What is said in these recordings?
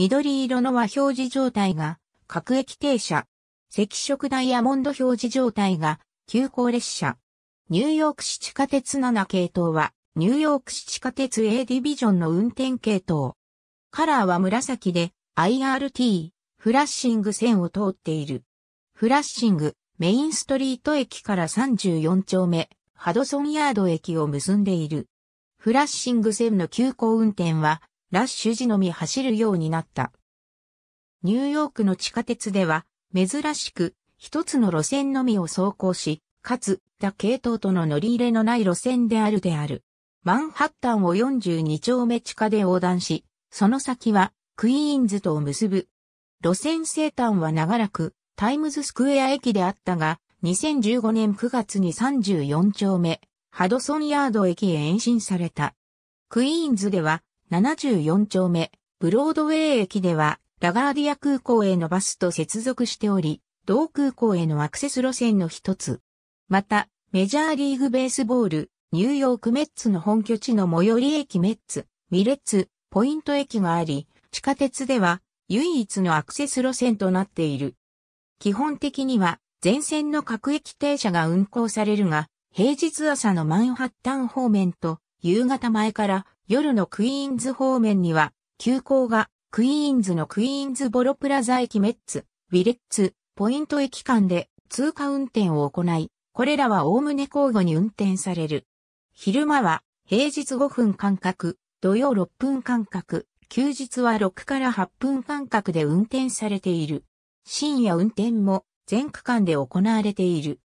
緑色の和表示状態が、各駅停車。赤色ダイヤモンド表示状態が、急行列車。ニューヨーク市地下鉄7系統は、ニューヨーク市地下鉄 A ディビジョンの運転系統。カラーは紫で、IRT、フラッシング線を通っている。フラッシング、メインストリート駅から34丁目、ハドソンヤード駅を結んでいる。フラッシング線の急行運転は、ラッシュ時のみ走るようになった。ニューヨークの地下鉄では、珍しく、一つの路線のみを走行し、かつ、他系統との乗り入れのない路線であるである。マンハッタンを42丁目地下で横断し、その先は、クイーンズとを結ぶ。路線生誕は長らく、タイムズスクエア駅であったが、2015年9月に34丁目、ハドソンヤード駅へ延伸された。クイーンズでは、74丁目、ブロードウェイ駅では、ラガーディア空港へのバスと接続しており、同空港へのアクセス路線の一つ。また、メジャーリーグベースボール、ニューヨークメッツの本拠地の最寄り駅メッツ、ミレッツ、ポイント駅があり、地下鉄では唯一のアクセス路線となっている。基本的には全線の各駅停車が運行されるが、平日朝のマンハッタン方面と夕方前から夜のクイーンズ方面には、急行がクイーンズのクイーンズボロプラザ駅メッツ、ウィレッツ、ポイント駅間で通過運転を行い、これらはおおむね交互に運転される。昼間は平日5分間隔、土曜6分間隔、休日は6から8分間隔で運転されている。深夜運転も全区間で行われている。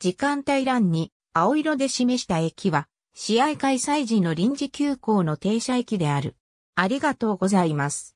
時間帯欄に青色で示した駅は試合開催時の臨時休校の停車駅である。ありがとうございます。